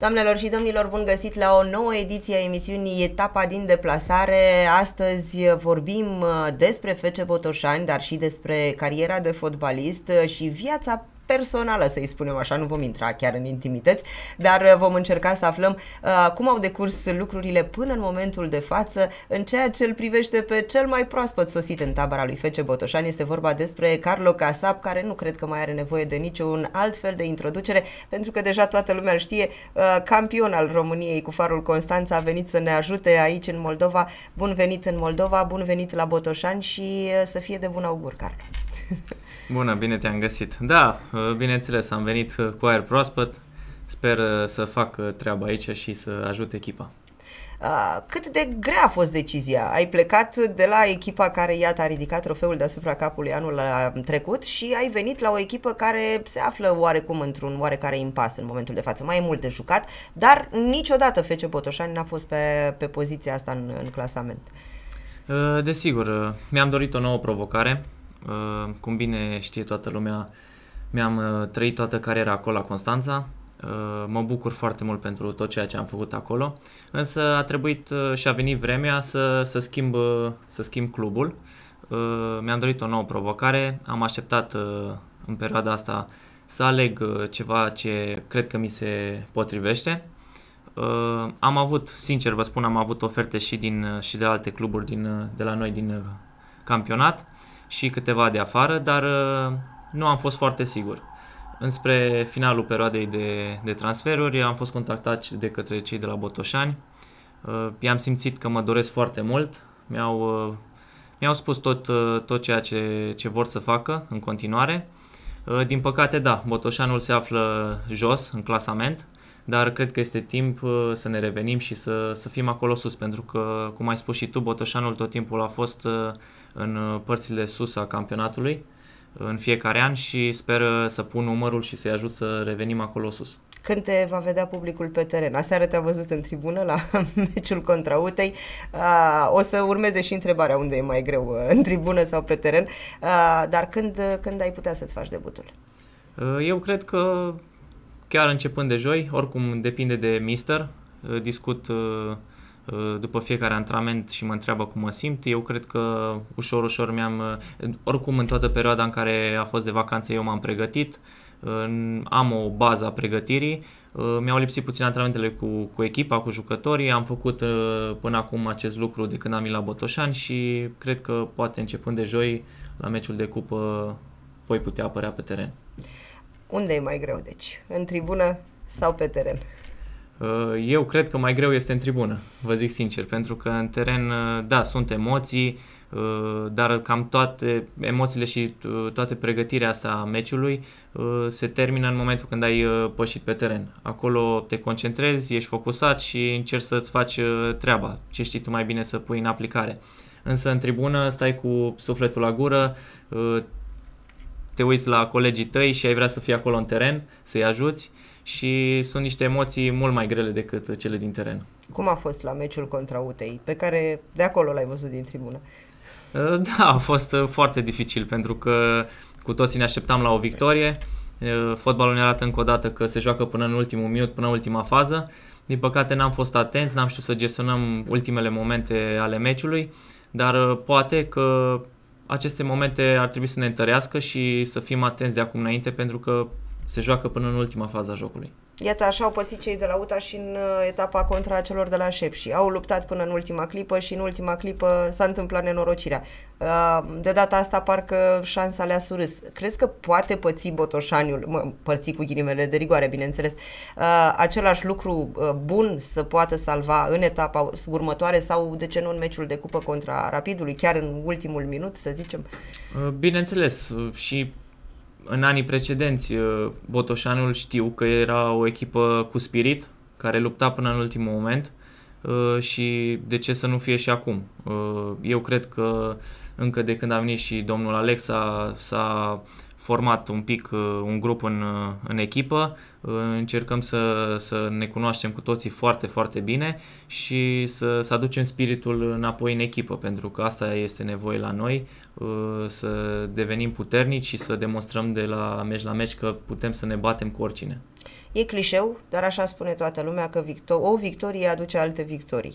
Doamnelor și domnilor, bun găsit la o nouă ediție a emisiunii Etapa din deplasare. Astăzi vorbim uh, despre Fece Botoșani, dar și despre cariera de fotbalist uh, și viața personală, să-i spunem așa, nu vom intra chiar în intimități, dar uh, vom încerca să aflăm uh, cum au decurs lucrurile până în momentul de față în ceea ce îl privește pe cel mai proaspăt sosit în tabăra lui Fece Botoșan. Este vorba despre Carlo Casap, care nu cred că mai are nevoie de niciun alt fel de introducere, pentru că deja toată lumea îl știe, uh, campion al României cu farul Constanța a venit să ne ajute aici în Moldova. Bun venit în Moldova, bun venit la Botoșan și uh, să fie de bun augur, Carlo! Bună, bine te-am găsit. Da, bineînțeles, am venit cu aer proaspăt. Sper uh, să fac uh, treaba aici și să ajut echipa. Cât de grea a fost decizia? Ai plecat de la echipa care, iată, a ridicat trofeul deasupra capului anul trecut și ai venit la o echipă care se află oarecum într-un oarecare impas în momentul de față. Mai e mult de jucat, dar niciodată Fece Botoșani n-a fost pe, pe poziția asta în, în clasament. Uh, desigur, mi-am dorit o nouă provocare Uh, cum bine știe toată lumea, mi-am uh, trăit toată cariera acolo la Constanța. Uh, mă bucur foarte mult pentru tot ceea ce am făcut acolo, însă a trebuit și a venit vremea să, să, schimb, să schimb clubul. Mi-am dorit o nouă provocare, am așteptat în perioada asta să aleg ceva ce cred că mi se potrivește. Am avut, sincer vă spun, am avut oferte și, din, și de alte cluburi din, de la noi din campionat și câteva de afară, dar uh, nu am fost foarte sigur. Înspre finalul perioadei de, de transferuri am fost contactat de către cei de la Botoșani. Uh, i-am simțit că mă doresc foarte mult, mi-au, uh, mi-au spus tot, tot ceea ce, ce vor să facă în continuare. Din păcate, da, Botoșanul se află jos în clasament, dar cred că este timp uh, să ne revenim și să, să fim acolo sus, pentru că, cum ai spus și tu, Botoșanul tot timpul a fost uh, în uh, părțile sus a campionatului în fiecare an și sper să pun numărul și să-i ajut să revenim acolo sus. Când te va vedea publicul pe teren? Aseară te-a văzut în tribună la meciul contra Utei. O să urmeze și întrebarea unde e mai greu, în tribună sau pe teren. Dar când, când ai putea să-ți faci debutul? Eu cred că chiar începând de joi, oricum depinde de mister, uh, discut uh, uh, după fiecare antrenament și mă întreabă cum mă simt. Eu cred că ușor, ușor mi-am... Oricum, în toată perioada în care a fost de vacanță, eu m-am pregătit. Am o bază a pregătirii. Mi-au lipsit puțin antrenamentele cu, cu echipa, cu jucătorii. Am făcut până acum acest lucru de când am venit la Botoșan și cred că poate începând de joi, la meciul de cupă, voi putea apărea pe teren. Unde e mai greu, deci? În tribună sau pe teren? Uh, eu cred că mai greu este în tribună, vă zic sincer, pentru că în teren, uh, da, sunt emoții, uh, dar cam toate emoțiile și toate pregătirea asta a meciului se termină în momentul când ai pășit pe teren. Acolo te concentrezi, ești focusat și încerci să-ți faci treaba, ce știi tu mai bine să pui în aplicare. Însă în tribună stai cu sufletul la gură, te uiți la colegii tăi și ai vrea să fii acolo în teren, să-i ajuți și sunt niște emoții mult mai grele decât cele din teren. Cum a fost la meciul contra UTI, pe care de acolo l-ai văzut din tribună? Uh, da, a fost uh, foarte dificil pentru că cu toții ne așteptam la o victorie. Uh, fotbalul ne arată încă o dată că se joacă până în ultimul minut, până în ultima fază. Din păcate n-am fost atenți, n-am știut să gestionăm ultimele momente ale meciului, dar poate că aceste momente ar trebui să ne întărească și să fim atenți de acum înainte pentru că se joacă până în ultima fază a jocului. Iată, așa au pățit cei de la UTA și în uh, etapa contra celor de la și Au luptat până în ultima clipă și în ultima clipă s-a întâmplat nenorocirea. Uh, de data asta parcă șansa le-a surâs. Crezi că poate păți Botoșaniul, mă, părți cu ghilimele de rigoare, bineînțeles, uh, același lucru bun să poată salva în etapa următoare sau, de ce nu, în meciul de cupă contra Rapidului, chiar în ultimul minut, să zicem? Bineînțeles, și în anii precedenți, uh, Botoșanul știu că era o echipă cu spirit, care lupta până în ultimul moment uh, și de ce să nu fie și acum. Uh, eu cred că încă de când a venit și domnul Alex s-a format un pic uh, un grup în, uh, în echipă, uh, încercăm să, să ne cunoaștem cu toții foarte, foarte bine și să, să aducem spiritul înapoi în echipă, pentru că asta este nevoie la noi, să devenim puternici și să demonstrăm de la meci la meci că putem să ne batem cu oricine. E clișeu, dar așa spune toată lumea că victo- o victorie aduce alte victorii.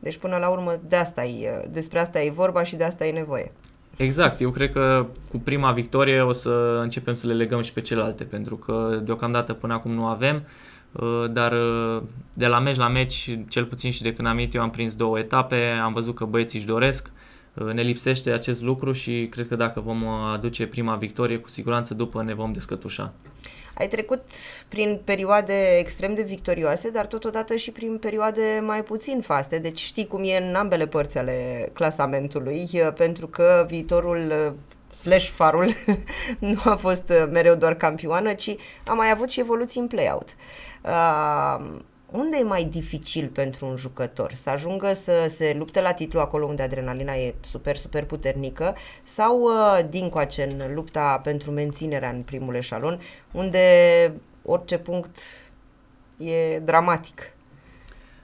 Deci până la urmă de asta e, despre asta e vorba și de asta e nevoie. Exact, eu cred că cu prima victorie o să începem să le legăm și pe celelalte, pentru că deocamdată până acum nu avem, uh, dar uh, de la meci la meci, cel puțin și de când am venit eu am prins două etape, am văzut că băieții își doresc, uh, ne lipsește acest lucru și cred că dacă vom aduce prima victorie, cu siguranță după ne vom descătușa ai trecut prin perioade extrem de victorioase, dar totodată și prin perioade mai puțin faste. Deci știi cum e în ambele părți ale clasamentului, pentru că viitorul slash farul nu a fost mereu doar campioană, ci a mai avut și evoluții în play-out. Uh, unde e mai dificil pentru un jucător? Să ajungă să se lupte la titlu acolo unde adrenalina e super, super puternică sau uh, din coace în lupta pentru menținerea în primul eșalon, unde orice punct e dramatic?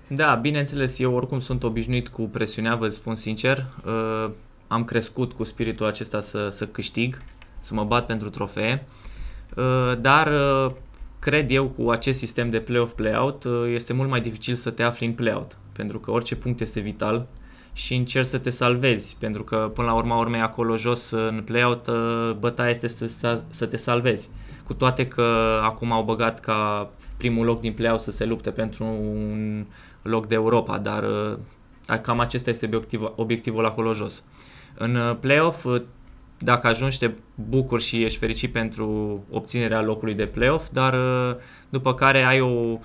Da, bineînțeles, eu oricum sunt obișnuit cu presiunea, vă spun sincer. Uh, am crescut cu spiritul acesta să, să câștig, să mă bat pentru trofee, uh, dar cred eu, cu acest sistem de playoff-playout, uh, este mult mai dificil să te afli în playout, pentru că orice punct este vital și încerci să te salvezi, pentru că până la urma urmei acolo jos în playout uh, bătaia este să, să te salvezi. Cu toate că acum au băgat ca primul loc din playout să se lupte pentru un loc de Europa, dar uh, cam acesta este obiectivul, obiectivul acolo jos. În playoff dacă ajungi te bucuri și ești fericit pentru obținerea locului de playoff, dar uh, după care ai o,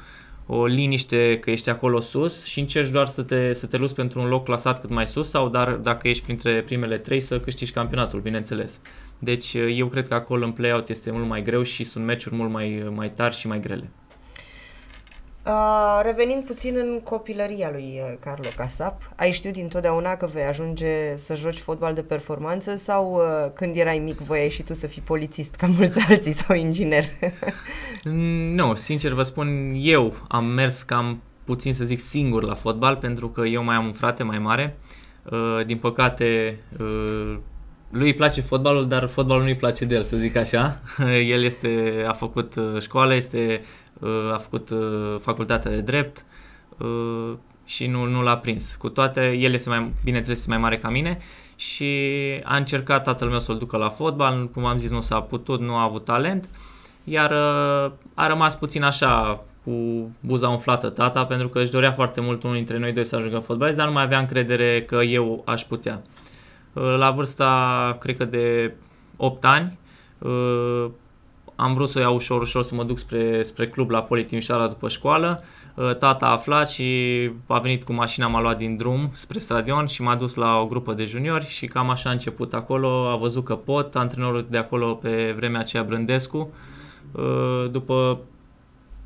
o liniște că ești acolo sus și încerci doar să te, să te luți pentru un loc clasat cât mai sus sau dar dacă ești printre primele trei să câștigi campionatul, bineînțeles. Deci uh, eu cred că acolo în play-out este mult mai greu și sunt meciuri mult mai, uh, mai tari și mai grele. Uh, revenind puțin în copilăria lui uh, Carlo Casap, ai știut dintotdeauna că vei ajunge să joci fotbal de performanță sau uh, când erai mic voiai și tu să fii polițist ca mulți alții sau inginer? Mm, nu, no, sincer vă spun, eu am mers cam puțin să zic singur la fotbal pentru că eu mai am un frate mai mare. Uh, din păcate, uh, lui îi place fotbalul, dar fotbalul nu îi place de el, să zic așa. El este, a făcut uh, școală, este, uh, a făcut uh, facultatea de drept și nu, nu l-a prins. Cu toate, el este mai, bineînțeles, mai mare ca mine și a încercat tatăl meu să-l ducă la fotbal, cum am zis, nu s-a putut, nu a avut talent, iar a rămas puțin așa cu buza umflată tata, pentru că își dorea foarte mult unul dintre noi doi să ajungă fotbalist, dar nu mai avea încredere că eu aș putea. Uh, la vârsta, cred că de 8 ani, uh, am vrut să o iau ușor, ușor să mă duc spre, spre club la Poli Timișoara după școală. Uh, tata a aflat și a venit cu mașina, m-a luat din drum spre stadion și m-a dus la o grupă de juniori și cam așa a început acolo. A văzut că pot, antrenorul de acolo pe vremea aceea Brândescu. După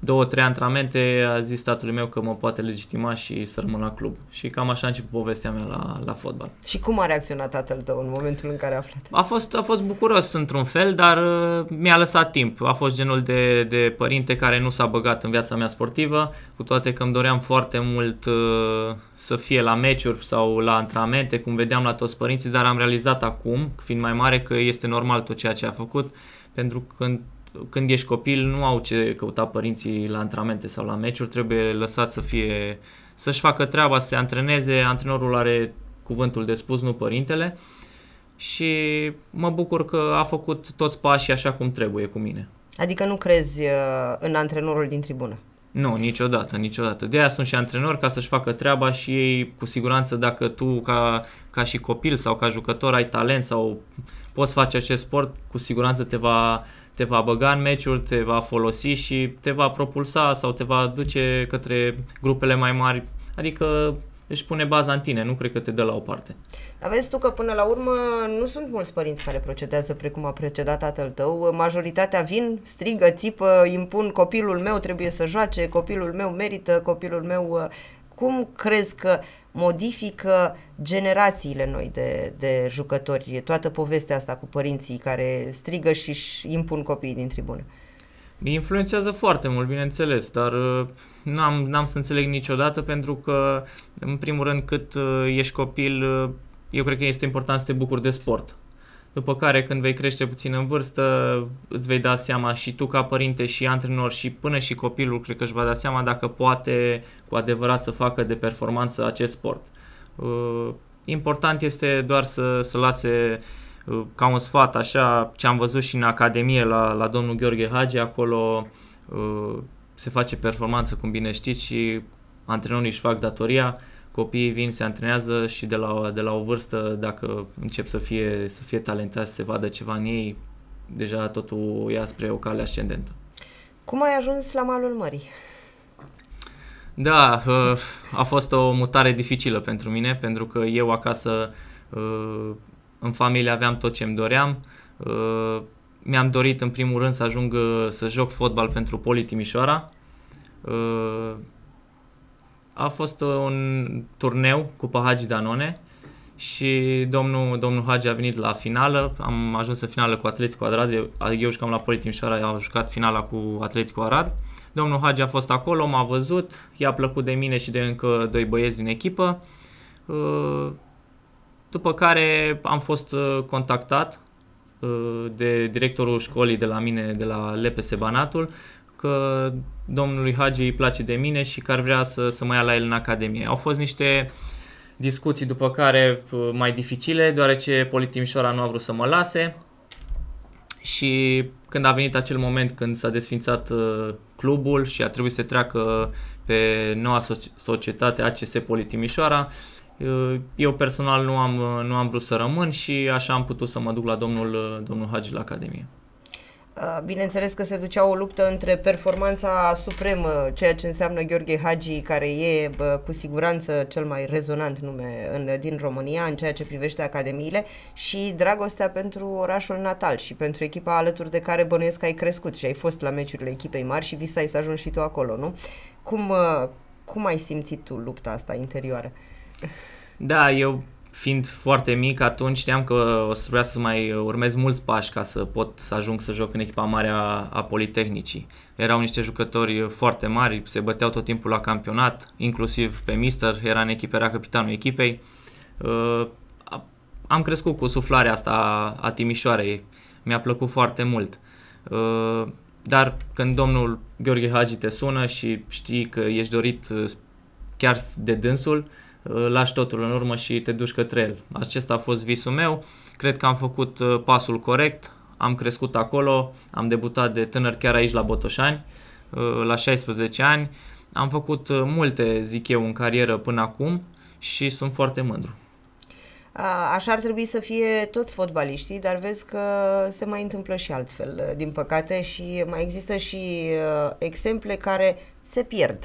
două, trei antrenamente, a zis tatălui meu că mă poate legitima și să rămân la club. Și cam așa a început povestea mea la, la fotbal. Și cum a reacționat tatăl tău în momentul în care a aflat? A fost, a fost bucuros într-un fel, dar uh, mi-a lăsat timp. A fost genul de, de părinte care nu s-a băgat în viața mea sportivă, cu toate că îmi doream foarte mult uh, să fie la meciuri sau la antrenamente, cum vedeam la toți părinții, dar am realizat acum, fiind mai mare, că este normal tot ceea ce a făcut, pentru că când ești copil nu au ce căuta părinții la antrenamente sau la meciuri, trebuie lăsat să fie, să-și facă treaba, să se antreneze, antrenorul are cuvântul de spus, nu părintele și mă bucur că a făcut toți pașii așa cum trebuie cu mine. Adică nu crezi uh, în antrenorul din tribună? Nu, niciodată, niciodată. De aia sunt și antrenor ca să-și facă treaba și ei, cu siguranță, dacă tu ca, ca și copil sau ca jucător ai talent sau poți face acest sport, cu siguranță te va, te va băga în meciuri, te va folosi și te va propulsa sau te va duce către grupele mai mari. Adică își pune baza în tine, nu cred că te dă la o parte. Dar vezi tu că până la urmă nu sunt mulți părinți care procedează precum a procedat tatăl tău. Majoritatea vin, strigă, țipă, impun copilul meu trebuie să joace, copilul meu merită, copilul meu cum crezi că modifică generațiile noi de, de jucători, toată povestea asta cu părinții care strigă și își impun copiii din tribună? Mi influențează foarte mult, bineînțeles, dar uh, n-am, n-am să înțeleg niciodată pentru că, în primul rând, cât uh, ești copil, uh, eu cred că este important să te bucuri de sport după care când vei crește puțin în vârstă, îți vei da seama și tu ca părinte și antrenor și până și copilul cred că își va da seama dacă poate cu adevărat să facă de performanță acest sport. Uh, important este doar să, să lase uh, ca un sfat așa ce am văzut și în Academie la, la domnul Gheorghe Hagi, acolo uh, se face performanță, cum bine știți, și antrenorii își fac datoria copiii vin, se antrenează și de la, de la o vârstă, dacă încep să fie, să fie talentați, se vadă ceva în ei, deja totul ia spre o cale ascendentă. Cum ai ajuns la malul mării? Da, ă, a fost o mutare dificilă pentru mine, pentru că eu acasă ă, în familie aveam tot ce îmi doream. Ă, mi-am dorit în primul rând să ajung să joc fotbal pentru Poli Timișoara a fost uh, un turneu cu Pahagi Danone și domnul, domnul Hagi a venit la finală, am ajuns în finală cu Atletico Arad, eu, jucam la Poli Timișoara, am jucat finala cu Atletico Arad. Domnul Hagi a fost acolo, m-a văzut, i-a plăcut de mine și de încă doi băieți din echipă. Uh, după care am fost uh, contactat de directorul școlii de la mine, de la LPS Banatul, că domnului Hagi îi place de mine și că ar vrea să, să mă ia la el în Academie. Au fost niște discuții după care mai dificile, deoarece Polit Timișoara nu a vrut să mă lase și când a venit acel moment când s-a desfințat ă, clubul și a trebuit să treacă pe noua societate ACS Polit Timișoara, ă, eu personal nu am, nu am vrut să rămân și așa am putut să mă duc la domnul, ă, domnul Hagi la Academie. Bineînțeles că se ducea o luptă între performanța supremă, ceea ce înseamnă Gheorghe Hagi, care e bă, cu siguranță cel mai rezonant nume în, din România în ceea ce privește academiile, și dragostea pentru orașul natal și pentru echipa alături de care bănuiesc că ai crescut și ai fost la meciurile echipei mari și visai să ajungi și tu acolo, nu? Cum, uh, cum ai simțit tu lupta asta interioară? Da, eu fiind foarte mic, atunci știam că o să trebuia să mai urmez mulți pași ca să pot să ajung să joc în echipa mare a, a Politehnicii. Erau niște jucători foarte mari, se băteau tot timpul la campionat, inclusiv pe mister, era în echipă, era capitanul echipei. Uh, am crescut cu suflarea asta a, a Timișoarei, mi-a plăcut foarte mult. Uh, dar când domnul Gheorghe Hagi te sună și știi că ești dorit uh, chiar de dânsul, uh, lași totul în urmă și te duci către el. Acesta a fost visul meu. Cred că am făcut uh, pasul corect, am crescut acolo, am debutat de tânăr chiar aici la Botoșani, uh, la 16 ani. Am făcut uh, multe, zic eu, în carieră până acum și sunt foarte mândru. Așa ar trebui să fie toți fotbaliștii, dar vezi că se mai întâmplă și altfel, din păcate, și mai există și exemple care se pierd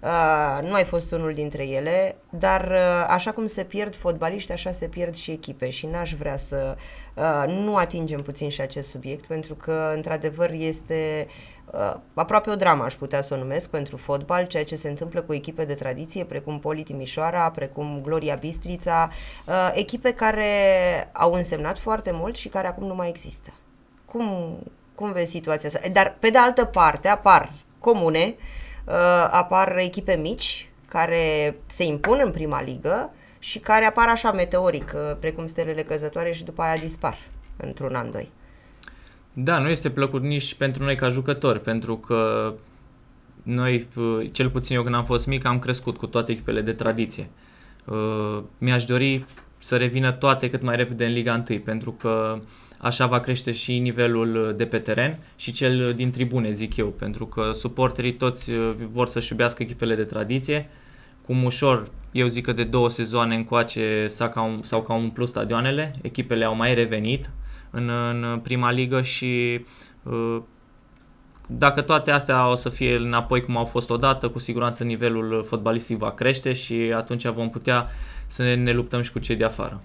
Uh, nu ai fost unul dintre ele, dar uh, așa cum se pierd fotbaliști, așa se pierd și echipe și n-aș vrea să uh, nu atingem puțin și acest subiect, pentru că, într-adevăr, este uh, aproape o dramă, aș putea să o numesc, pentru fotbal, ceea ce se întâmplă cu echipe de tradiție, precum Poli Timișoara, precum Gloria Bistrița, uh, echipe care au însemnat foarte mult și care acum nu mai există. Cum, cum vezi situația asta? Dar, pe de altă parte, apar comune uh, Uh, apar echipe mici care se impun în prima ligă și care apar așa meteoric, uh, precum stelele căzătoare și după aia dispar într-un an, doi. Da, nu este plăcut nici pentru noi ca jucători, pentru că noi, uh, cel puțin eu când am fost mic, am crescut cu toate echipele de tradiție. Mi-aș dori să revină toate cât mai repede în Liga 1, pentru că uh, așa va crește și nivelul de pe teren și cel din tribune, zic eu, pentru că suporterii toți uh, vor să-și iubească echipele de tradiție, cum ușor, eu zic că de două sezoane încoace sau ca un, sau un plus stadioanele, echipele au mai revenit în, în prima ligă și uh, dacă toate astea o să fie înapoi cum au fost odată, cu siguranță nivelul fotbalistic va crește și atunci vom putea să ne luptăm și cu cei de afară.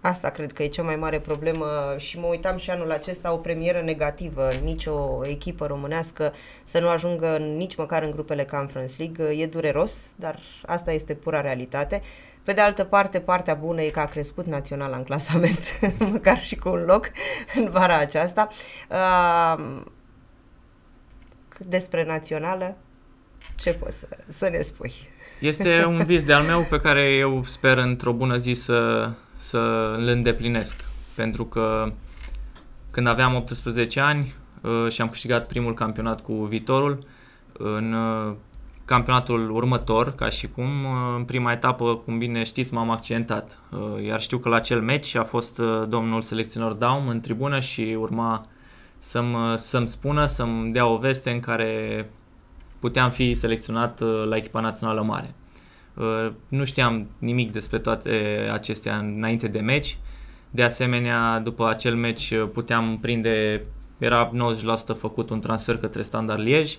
Asta cred că e cea mai mare problemă și mă uitam și anul acesta o premieră negativă, nicio echipă românească să nu ajungă nici măcar în grupele Conference League. E dureros, dar asta este pura realitate. Pe de altă parte, partea bună e că a crescut național în clasament, măcar și cu un loc în vara aceasta. Despre națională, ce poți să, să ne spui? Este un vis de-al meu pe care eu sper într-o bună zi să să îl îndeplinesc. Pentru că când aveam 18 ani uh, și am câștigat primul campionat cu Vitorul, în uh, campionatul următor, ca și cum, uh, în prima etapă, cum bine știți, m-am accidentat. Iar știu că la acel meci a fost domnul selecționor Daum în tribună și urma să-mi, să spună, să-mi dea o veste în care puteam fi selecționat la echipa națională mare. Uh, nu știam nimic despre toate acestea înainte de meci. De asemenea, după acel meci uh, puteam prinde, era 90% făcut un transfer către Standard Liege.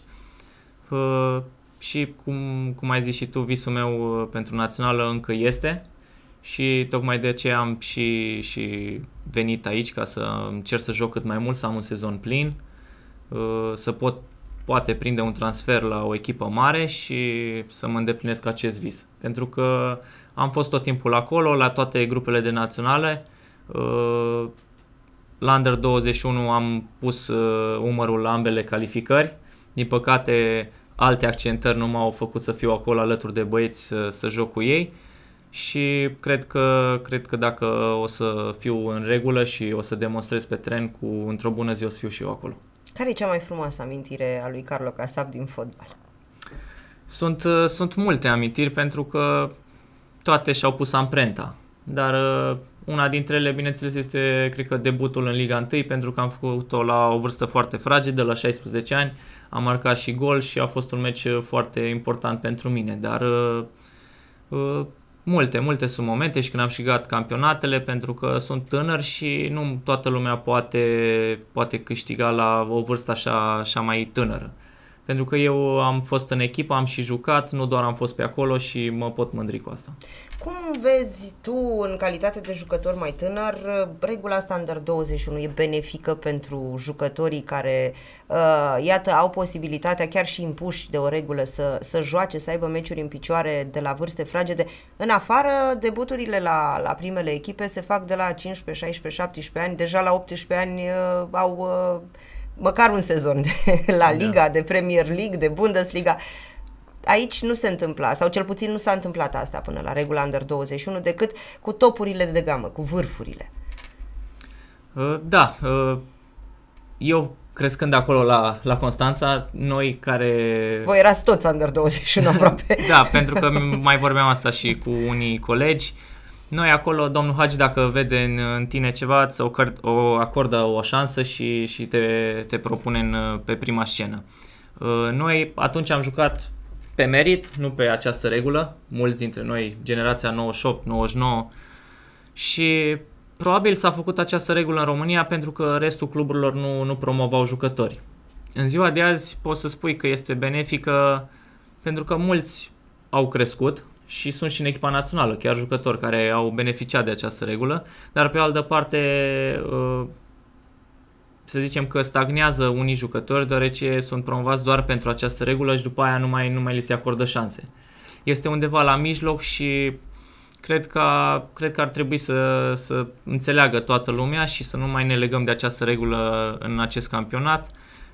Uh, și cum, cum ai zis și tu, visul meu pentru națională încă este și tocmai de aceea am și, și venit aici ca să încerc să joc cât mai mult, să am un sezon plin, să pot poate prinde un transfer la o echipă mare și să mă îndeplinesc acest vis. Pentru că am fost tot timpul acolo, la toate grupele de naționale. Uh, la Under 21 am pus uh, umărul la ambele calificări. Din păcate, alte accentări nu m-au făcut să fiu acolo alături de băieți să, să joc cu ei și cred că, cred că dacă o să fiu în regulă și o să demonstrez pe teren cu într-o bună zi o să fiu și eu acolo. Care e cea mai frumoasă amintire a lui Carlo Casab din fotbal? Sunt, uh, sunt multe amintiri pentru că toate și-au pus amprenta, dar uh, una dintre ele, bineînțeles, este, cred că, debutul în Liga 1, pentru că am făcut-o la o vârstă foarte fragedă, la 16 ani, am marcat și gol și a fost un meci foarte important pentru mine, dar uh, multe, multe sunt momente și când am și campionatele pentru că sunt tânăr și nu toată lumea poate, poate câștiga la o vârstă așa, așa mai tânără pentru că eu am fost în echipă, am și jucat, nu doar am fost pe acolo și mă pot mândri cu asta. Cum vezi tu, în calitate de jucător mai tânăr, regula standard 21 e benefică pentru jucătorii care, uh, iată, au posibilitatea, chiar și impuși de o regulă, să, să joace, să aibă meciuri în picioare de la vârste fragede. În afară, debuturile la, la primele echipe se fac de la 15, 16, 17 ani, deja la 18 ani uh, au... Uh, măcar un sezon de la da. Liga, da. de Premier League, de Bundesliga. Aici nu se întâmpla, sau cel puțin nu s-a întâmplat asta până la regula Under 21, decât cu topurile de gamă, cu vârfurile. Uh, da, uh, eu crescând acolo la, la Constanța, noi care... Voi erați toți Under 21 aproape. da, pentru că mai vorbeam asta și cu unii colegi. Noi acolo, domnul Hagi, dacă vede în, în tine ceva, îți o, o acordă o șansă și, și te, te propune în, pe prima scenă. Uh, noi atunci am jucat pe merit, nu pe această regulă. Mulți dintre noi, generația 98-99 și probabil s-a făcut această regulă în România pentru că restul cluburilor nu, nu promovau jucători. În ziua de azi pot să spui că este benefică pentru că mulți au crescut și sunt și în echipa națională, chiar jucători care au beneficiat de această regulă, dar pe altă parte uh, să zicem că stagnează unii jucători deoarece sunt promovați doar pentru această regulă și după aia nu mai, nu mai li se acordă șanse. Este undeva la mijloc și cred că, cred că ar trebui să, să înțeleagă toată lumea și să nu mai ne legăm de această regulă în acest campionat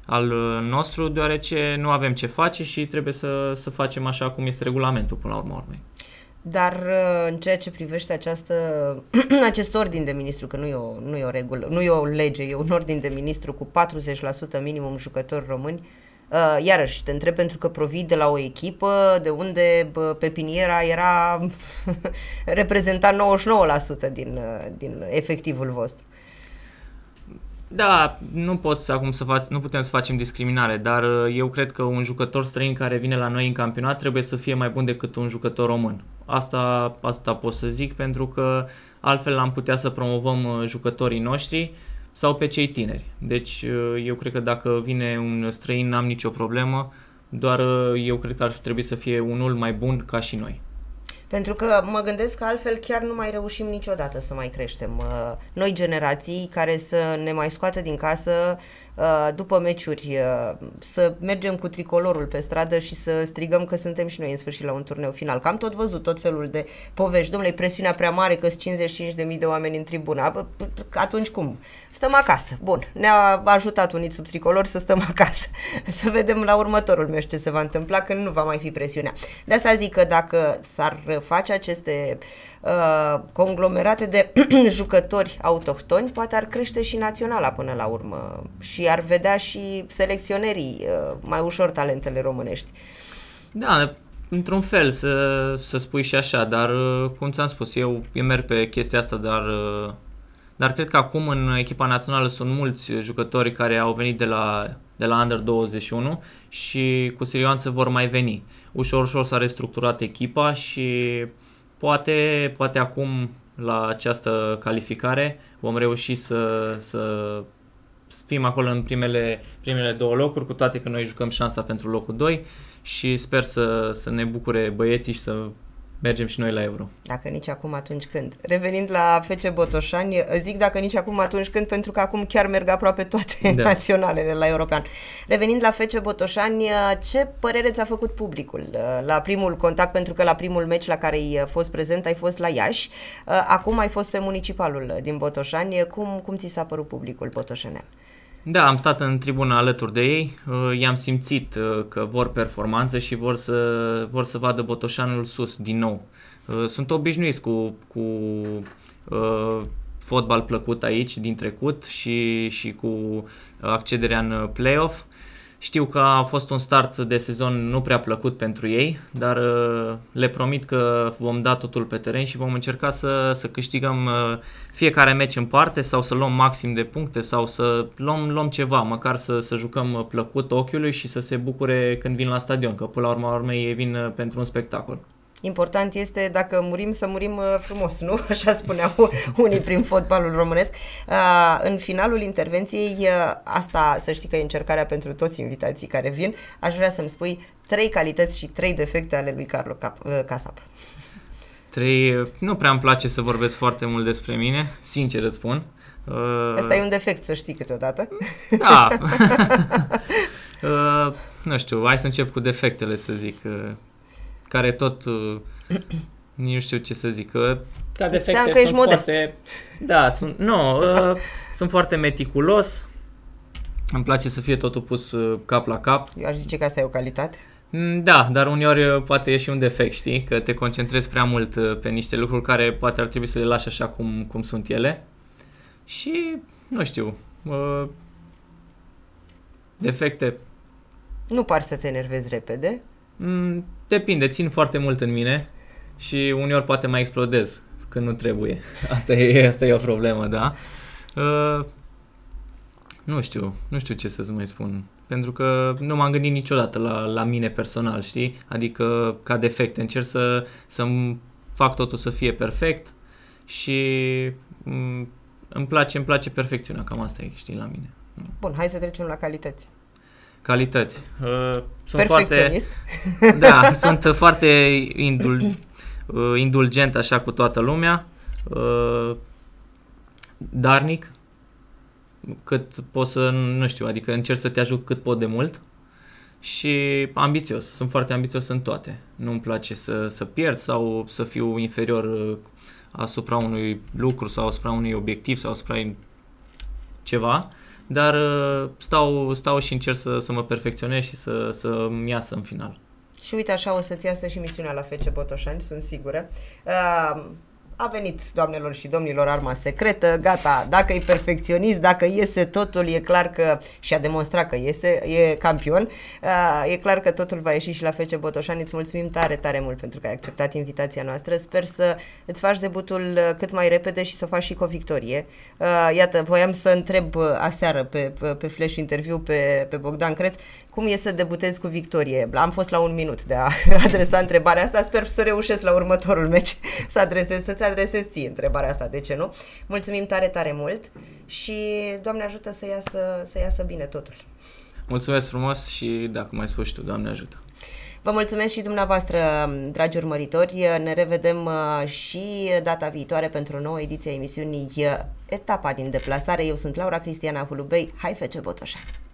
al uh, nostru, deoarece nu avem ce face și trebuie să, să facem așa cum este regulamentul până la urmă urmei. Dar uh, în ceea ce privește această, acest ordin de ministru, că nu e, o, nu, e o regulă, nu e o lege, e un ordin de ministru cu 40% minimum jucători români, Uh, iarăși, te întreb pentru că provii de la o echipă de unde Pepiniera era reprezentat 99% din, uh, din efectivul vostru. Da, nu să, acum să fac, nu putem să facem discriminare, dar uh, eu cred că un jucător străin care vine la noi în campionat trebuie să fie mai bun decât un jucător român. Asta atâta pot să zic pentru că altfel am putea să promovăm uh, jucătorii noștri sau pe cei tineri. Deci uh, eu cred că dacă vine un străin n-am nicio problemă, doar eu cred că ar trebui să fie unul mai bun ca și noi. Pentru că mă gândesc că altfel chiar nu mai reușim niciodată să mai creștem. Noi generații care să ne mai scoată din casă Uh, după meciuri, uh, să mergem cu tricolorul pe stradă și să strigăm că suntem și noi în sfârșit la un turneu final. Că am tot văzut tot felul de povești. Domnule, presiunea prea mare că sunt 55.000 de oameni în tribună. Atunci cum? Stăm acasă. Bun, ne-a ajutat unit sub tricolor să stăm acasă. Să vedem la următorul meu ce se va întâmpla când nu va mai fi presiunea. De asta zic că dacă s-ar face aceste uh, Uh, conglomerate de jucători autohtoni, poate ar crește și naționala până la urmă și ar vedea și selecționerii uh, mai ușor talentele românești. Da, într-un fel să, să spui și așa, dar uh, cum ți-am spus, eu, eu merg pe chestia asta, dar, uh, dar cred că acum în echipa națională sunt mulți jucători care au venit de la, de la Under 21 și cu siguranță vor mai veni. Ușor, ușor s-a restructurat echipa și Poate, poate acum, la această calificare, vom reuși să, să fim acolo în primele, primele două locuri, cu toate că noi jucăm șansa pentru locul 2 și sper să, să ne bucure băieții și să Mergem și noi la Euro. Dacă nici acum, atunci când. Revenind la FC Botoșani, zic dacă nici acum, atunci când, pentru că acum chiar merg aproape toate da. naționalele la European. Revenind la FC Botoșani, ce părere ți-a făcut publicul la primul contact? Pentru că la primul meci la care ai fost prezent ai fost la Iași, acum ai fost pe municipalul din Botoșani. Cum, cum ți s-a părut publicul botoșenean? Da, am stat în tribună alături de ei, uh, i-am simțit uh, că vor performanță și vor să, vor să vadă Botoșanul sus din nou. Uh, sunt obișnuiți cu, cu uh, fotbal plăcut aici din trecut și, și cu accederea în play Uh, știu că a fost un start de sezon nu prea plăcut pentru ei, dar uh, le promit că vom da totul pe teren și vom încerca să, să câștigăm uh, fiecare meci în parte sau să luăm maxim de puncte sau să luăm, luăm ceva, măcar să, să jucăm uh, plăcut ochiului și să se bucure când vin la stadion, că până la urma urmei ei vin pentru un spectacol. Important este dacă murim, să murim uh, frumos, nu? Așa spuneau unii prin fotbalul românesc. Uh, în finalul intervenției, uh, asta să știi că e încercarea pentru toți invitații care vin, aș vrea să-mi spui trei calități și trei defecte ale lui Carlo Casap. Trei... Nu prea îmi place să vorbesc foarte mult despre mine, sincer îți spun. Asta e un defect, să știi câteodată. Da. nu știu, hai să încep cu defectele, să zic care tot, uh, nu știu ce să zic, că ca defecte că ești sunt modest. foarte... Da, sunt, nu, uh, sunt foarte meticulos. Îmi place să fie totul pus uh, cap la cap. Eu aș zice că asta e o calitate. Mm, da, dar uneori uh, poate e și un defect, știi? Că te concentrezi prea mult pe niște lucruri care poate ar trebui să le lași așa cum, cum sunt ele. Și, nu știu, uh, defecte. Nu par să te enervezi repede. Mm, Depinde, țin foarte mult în mine și uneori poate mai explodez când nu trebuie. Asta e, asta e o problemă, da. Uh, nu știu, nu știu ce să mai spun. Pentru că nu m-am gândit niciodată la, la mine personal, știi? Adică ca defect încerc să, să fac totul să fie perfect și m- mm, îmi place, îmi place perfecțiunea, cam asta e, știi, la mine. Bun, hai să trecem la calități. Calități. Uh, sunt Foarte, da, sunt foarte indul, uh, indulgent așa cu toată lumea, uh, darnic, cât pot să, nu știu, adică încerc să te ajut cât pot de mult și ambițios. Sunt foarte ambițios în toate. Nu-mi place să, să pierd sau să fiu inferior asupra unui lucru sau asupra unui obiectiv sau asupra ceva. Uh, dar uh, stau, stau și încerc să, să mă perfecționez și să, să-mi iasă în final. Și uite așa o să-ți iasă și misiunea la FC Botoșani, sunt sigură. Uh, a venit, doamnelor și domnilor, arma secretă, gata, dacă e perfecționist, dacă iese totul, e clar că și-a demonstrat că iese, e campion, uh, e clar că totul va ieși și la Fece Botoșani, îți mulțumim tare, tare mult pentru că ai acceptat invitația noastră, sper să îți faci debutul uh, cât mai repede și să o faci și cu o victorie. Uh, iată, voiam să întreb uh, aseară pe, pe, pe flash interview pe, pe Bogdan Creț cum e să debutezi cu victorie? Am fost la un minut de a adresa întrebarea asta, sper să reușesc la următorul meci să adresez, să-ți adresez ție întrebarea asta, de ce nu? Mulțumim tare, tare mult și Doamne ajută să iasă, să iasă bine totul. Mulțumesc frumos și dacă mai spui și tu, Doamne ajută. Vă mulțumesc și dumneavoastră, dragi urmăritori. Ne revedem uh, și data viitoare pentru o nouă ediție a emisiunii uh, Etapa din deplasare. Eu sunt Laura Cristiana Hulubei. Hai, fece Botoșani!